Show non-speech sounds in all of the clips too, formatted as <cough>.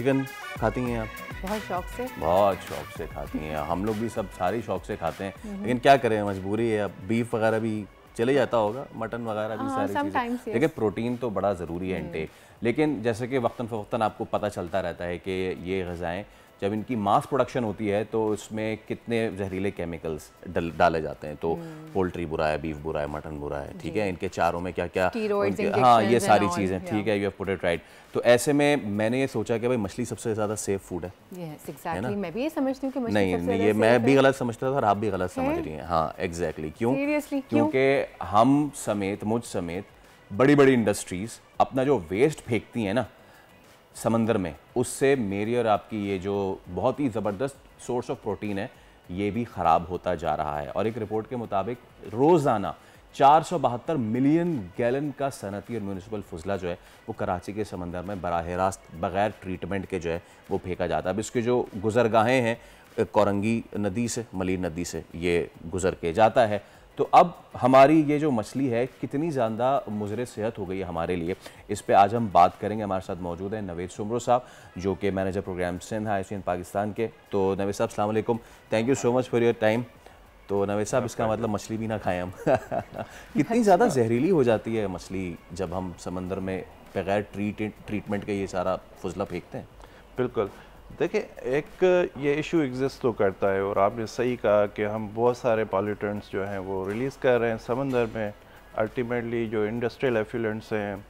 Chicken खाती हैं आप बहुत शौक से बहुत शौक से खाती हैं हम लोग भी सब सारे शौक से खाते हैं लेकिन क्या करें मजबूरी है अब बीफ वगैरह भी चले जाता होगा मटन वगैरह भी हाँ, सारी चीज़ें लेकिन प्रोटीन तो बड़ा ज़रूरी है इनटेक हम्म। लेकिन जैसे कि वक्ता फ़वक्ता आपको पता चलता रहता है कि ये गज़ाएँ जब इनकी मास प्रोडक्शन होती है तो इसमें कितने जहरीले केमिकल्स डाले जाते हैं तो हम्म। पोल्ट्री बुरा है बीफ बुरा है मटन बुरा है ठीक है इनके चारों में क्या क्या हाँ ये सारी चीज़ें ठीक है you have put it right तो ऐसे में मैंने ये सोचा कि भाई मछली सबसे ज़्यादा सेफ फूड है नहीं भी नहीं ये मैं भी गलत समझता था और आप भी गलत समझ रही हैं हाँ एग्जैक्टली क्यों क्योंकि हम समेत मुझ समेत बड़ी बड़ी इंडस्ट्रीज़ अपना जो वेस्ट फेंकती हैं ना समंदर में उससे मेरी और आपकी ये जो बहुत ही ज़बरदस्त सोर्स ऑफ प्रोटीन है ये भी ख़राब होता जा रहा है और एक रिपोर्ट के मुताबिक रोज़ाना चार मिलियन गैलन का सनती और म्यूनसिपल फजला जो है वो कराची के समंदर में बरह रास्त बग़ैर ट्रीटमेंट के जो है वो फेंका जाता है अब इसके जो गुजरगाहें हैं कोरंगी नदी से मलिन नदी से ये गुजर के जाता है तो अब हमारी ये जो मछली है कितनी ज़्यादा मुजर सेहत हो गई है हमारे लिए इस पर आज हम बात करेंगे हमारे साथ मौजूद हैं नवेद सुमरो साहब जो कि manager program Sindh ICN Pakistan के तो नवेद साहब सलामकुम thank you so much for your time तो नवेद साहब इसका मतलब मछली भी ना खाएं हम <laughs> कितनी अच्छा। ज़्यादा जहरीली हो जाती है मछली जब हम समंदर में बगैर ट्रीट ट्रीटमेंट का ये सारा फजला फेंकते हैं बिल्कुल देखिए एक ये इशू एग्जिस्ट तो करता है और आपने सही कहा कि हम बहुत सारे पॉल्यूटेंट्स जो हैं वो रिलीज़ कर रहे हैं समंदर में अल्टीमेटली जो इंडस्ट्रियल एफिलेंट्स हैं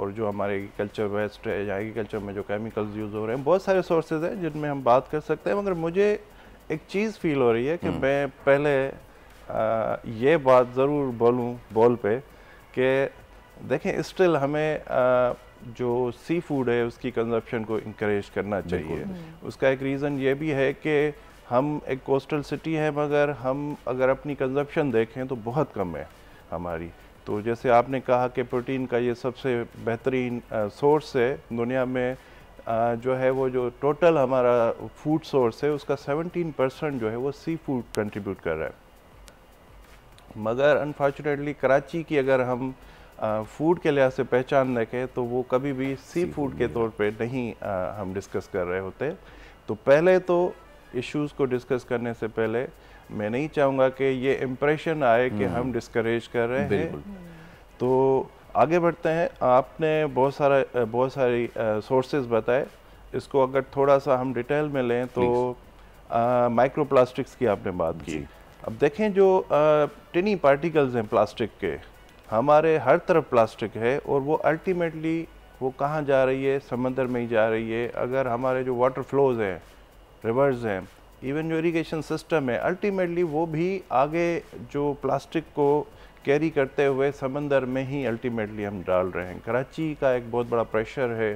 और जो हमारे एग्रीकल्चर वेस्ट है या एग्रीकल्चर में जो केमिकल्स यूज़ हो रहे हैं बहुत सारे सोर्सेज हैं जिनमें हम बात कर सकते हैं मगर मुझे एक चीज़ फील हो रही है कि हम्म। मैं पहले आ, ये बात ज़रूर बोलूँ बॉल पे कि देखें स्टिल हमें आ, जो सी फूड है उसकी कंजप्शन को इंक्रेज करना चाहिए हम्म। उसका एक रीज़न ये भी है कि हम एक कोस्टल सिटी है मगर हम अगर अपनी कंजप्शन देखें तो बहुत कम है हमारी तो जैसे आपने कहा कि प्रोटीन का ये सबसे बेहतरीन सोर्स है दुनिया में आ, जो है वो जो टोटल हमारा फूड सोर्स है उसका 17 परसेंट जो है वो सी फूड कंट्रीब्यूट कर रहा है मगर अनफॉर्चुनेटली कराची की अगर हम फूड के लिहाज से पहचान रखें तो वो कभी भी सी फूड के तौर पे नहीं आ, हम डिस्कस कर रहे होते तो पहले तो इश्यूज को डिस्कस करने से पहले मैं नहीं चाहूँगा कि ये इम्प्रेशन आए कि हम डिस्करेज हम्म। कर रहे हैं तो आगे बढ़ते हैं आपने बहुत सारा बहुत सारी सोर्सेज बताए इसको अगर थोड़ा सा हम डिटेल में लें तो माइक्रो प्लास्टिक्स की आपने बात की अब देखें जो टिनी पार्टिकल्स हैं प्लास्टिक के हमारे हर तरफ प्लास्टिक है और वो अल्टीमेटली वो कहाँ जा रही है समंदर में ही जा रही है अगर हमारे जो वाटर फ्लोज़ हैं रिवर्स हैं इवन जो इरीगेशन सिस्टम है अल्टीमेटली वो भी आगे जो प्लास्टिक को कैरी करते हुए समंदर में ही अल्टीमेटली हम डाल रहे हैं कराची का एक बहुत बड़ा प्रेशर है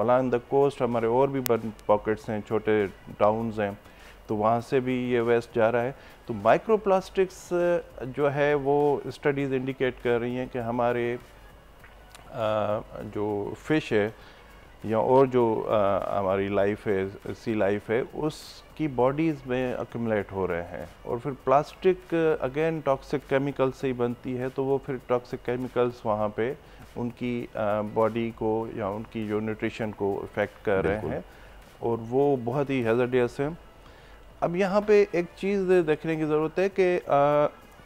अलॉन्ग द कोस्ट हमारे और भी पॉकेट्स हैं छोटे टाउन्स हैं तो वहाँ से भी ये वेस्ट जा रहा है तो माइक्रोप्लास्टिक्स जो है वो स्टडीज़ इंडिकेट कर रही हैं कि हमारे जो फिश है या और जो हमारी लाइफ है सी लाइफ है उसकी बॉडीज़ में अक्यूमलेट हो रहे हैं और फिर प्लास्टिक अगेन टॉक्सिक केमिकल से ही बनती है तो वो फिर टॉक्सिक केमिकल्स वहाँ पे उनकी बॉडी को या उनकी जो न्यूट्रिशन को इफ़ेक्ट कर रहे हैं और वो बहुत ही हेजडियस है अब यहाँ पे एक चीज़ देखने की ज़रूरत है कि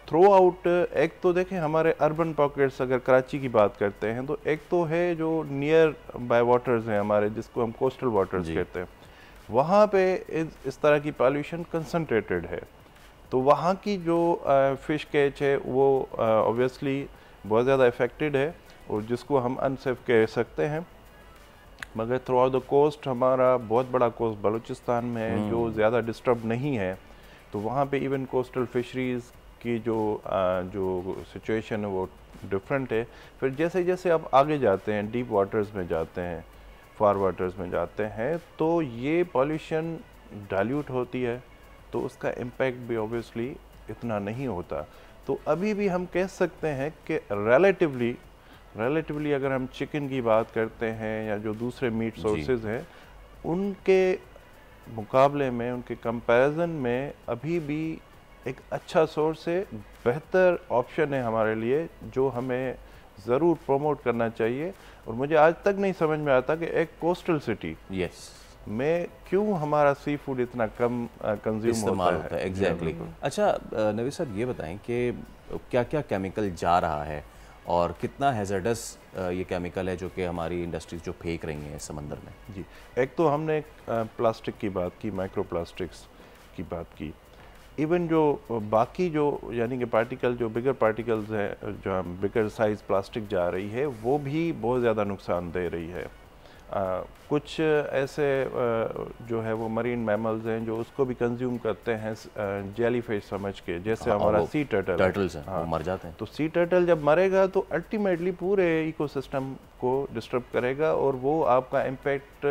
थ्रू आउट एक तो देखें हमारे अर्बन पॉकेट्स अगर कराची की बात करते हैं तो एक तो है जो नियर बाय वाटर्स हैं हमारे जिसको हम कोस्टल वाटर्स कहते हैं वहाँ पे इस तरह की पॉल्यूशन कंसनट्रेटेड है तो वहाँ की जो फ़िश कैच है वो ऑब्वियसली बहुत ज़्यादा इफ़ेक्टेड है और जिसको हम अनसेफ कह सकते हैं मगर थ्रू आउट द कोस्ट हमारा बहुत बड़ा कोस्ट बलूचिस्तान में है जो हम्म। ज़्यादा डिस्टर्ब नहीं है तो वहाँ पे इवन कोस्टल फिशरीज़ की जो आ, जो सिचुएशन है वो डिफरेंट है फिर जैसे जैसे आप आगे जाते हैं डीप वाटर्स में जाते हैं फार वाटर्स में जाते हैं तो ये पॉल्यूशन डाइल्यूट होती है तो उसका इम्पेक्ट भी ऑब्वियसली इतना नहीं होता तो अभी भी हम कह सकते हैं कि रिलेटिवली रिलेटिवली अगर हम चिकन की बात करते हैं या जो दूसरे मीट सोर्सेज हैं उनके मुकाबले में उनके कंपैरिजन में अभी भी एक अच्छा सोर्स है बेहतर ऑप्शन है हमारे लिए जो हमें ज़रूर प्रमोट करना चाहिए और मुझे आज तक नहीं समझ में आता कि एक कोस्टल सिटी यस में क्यों हमारा सी फूड इतना कम कंज्यूम होता, होता है एग्जैक्टली exactly. अच्छा नवी सर ये बताएं कि क्या क्या केमिकल जा रहा है और कितना हैजर्डस ये केमिकल है जो कि हमारी इंडस्ट्रीज जो फेंक रही हैं समंदर में जी एक तो हमने प्लास्टिक की बात की माइक्रो प्लास्टिक्स की बात की इवन जो बाकी जो यानी कि पार्टिकल जो बिगर पार्टिकल्स हैं जो बिगर साइज़ प्लास्टिक जा रही है वो भी बहुत ज़्यादा नुकसान दे रही है आ, कुछ ऐसे जो है वो मरीन मैमल्स हैं जो उसको भी कंज्यूम करते हैं जेली फिश समझ के जैसे हाँ, हमारा सी टर्टल टर्टल्स हैं हाँ, मर जाते हैं तो सी टर्टल जब मरेगा तो अल्टीमेटली पूरे इकोसिस्टम को डिस्टर्ब करेगा और वो आपका इम्पेक्ट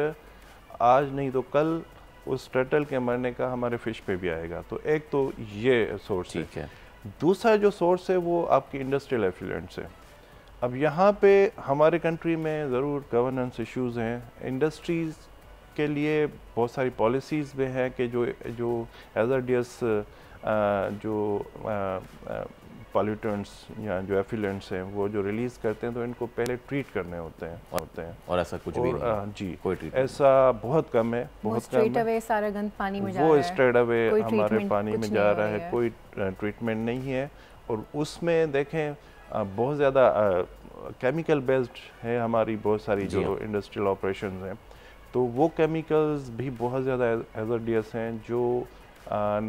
आज नहीं तो कल उस टर्टल के मरने का हमारे फिश पे भी आएगा तो एक तो ये सोर्स है दूसरा जो सोर्स है वो आपकी इंडस्ट्रियल एफिलेंट्स है अब यहाँ पे हमारे कंट्री में ज़रूर गवर्नेंस इश्यूज़ हैं इंडस्ट्रीज़ के लिए बहुत सारी पॉलिसीज़ भी हैं कि जो जो एजरडियस uh, जो पॉल्यूटेंट्स uh, uh, या जो एफिलेंट्स हैं वो जो रिलीज़ करते हैं तो इनको पहले ट्रीट करने होते हैं और, होते हैं और ऐसा कुछ और, भी नहीं जी कोई ट्रीट ऐसा बहुत कम है बहुत स्ट्रेट अवे सारा गंद पानी में जा वो स्ट्रेट अवे हमारे पानी में जा रहा है कोई ट्रीटमेंट नहीं है और उसमें देखें बहुत ज़्यादा केमिकल बेस्ड है हमारी बहुत सारी जो इंडस्ट्रियल ऑपरेशन हाँ। हैं तो वो केमिकल्स भी बहुत ज़्यादा एजर्डियस हैं जो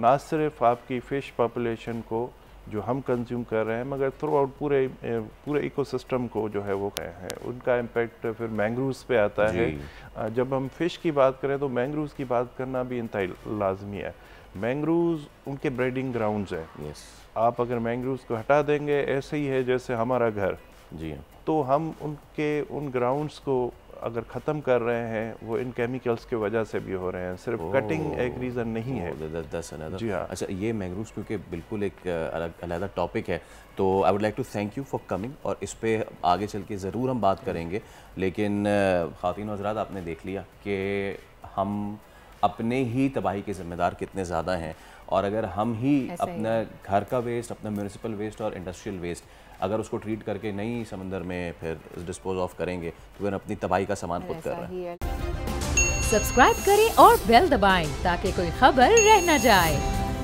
ना सिर्फ आपकी फ़िश पॉपुलेशन को जो हम कंज्यूम कर रहे हैं मगर थ्रू आउट पूरे पूरे इकोसिस्टम को जो है वो हैं उनका इम्पेक्ट फिर मैंग्रोव्स पे आता है जब हम फ़िश की बात करें तो मैंग्रोव्स की बात करना भी इंतहा लाजमी है मैंग्रोव्स उनके ब्रीडिंग ग्राउंड्स हैं yes. आप अगर मैंग्रोव्स को हटा देंगे ऐसे ही है जैसे हमारा घर जी तो हम उनके उन ग्राउंड्स को अगर ख़त्म कर रहे हैं वो इन केमिकल्स के वजह से भी हो रहे हैं सिर्फ कटिंग एक रीज़न नहीं है जी हाँ अच्छा ये मैंग्रोव्स क्योंकि बिल्कुल एक अलग टॉपिक है तो I would like to thank you for coming और इस पर आगे चल के ज़रूर हम बात करेंगे लेकिन ख़वान हजरात आपने देख लिया कि हम अपने ही तबाही के ज़िम्मेदार कितने ज़्यादा हैं और अगर हम ही अपना घर का वेस्ट अपना म्यूनसिपल वेस्ट और इंडस्ट्रियल वेस्ट अगर उसको ट्रीट करके नहीं समंदर में फिर डिस्पोज ऑफ करेंगे तो फिर अपनी तबाही का सामान खुद कर रहे हैं सब्सक्राइब करें और बेल दबाएं ताकि कोई खबर रह न जाए